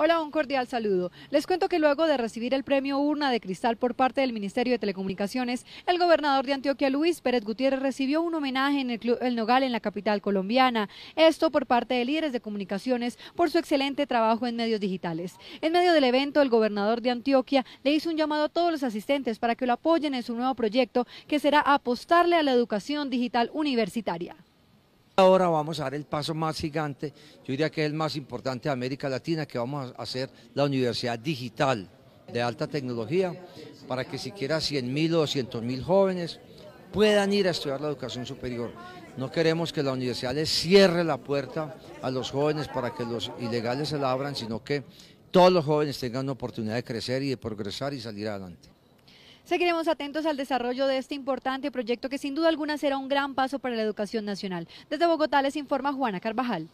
Hola, un cordial saludo. Les cuento que luego de recibir el premio Urna de Cristal por parte del Ministerio de Telecomunicaciones, el gobernador de Antioquia, Luis Pérez Gutiérrez, recibió un homenaje en el Club El Nogal en la capital colombiana. Esto por parte de líderes de comunicaciones por su excelente trabajo en medios digitales. En medio del evento, el gobernador de Antioquia le hizo un llamado a todos los asistentes para que lo apoyen en su nuevo proyecto, que será apostarle a la educación digital universitaria. Ahora vamos a dar el paso más gigante, yo diría que es el más importante de América Latina, que vamos a hacer la universidad digital de alta tecnología, para que siquiera 100.000 o 200.000 jóvenes puedan ir a estudiar la educación superior. No queremos que la universidad les cierre la puerta a los jóvenes para que los ilegales se la abran, sino que todos los jóvenes tengan la oportunidad de crecer y de progresar y salir adelante. Seguiremos atentos al desarrollo de este importante proyecto que sin duda alguna será un gran paso para la educación nacional. Desde Bogotá les informa Juana Carvajal.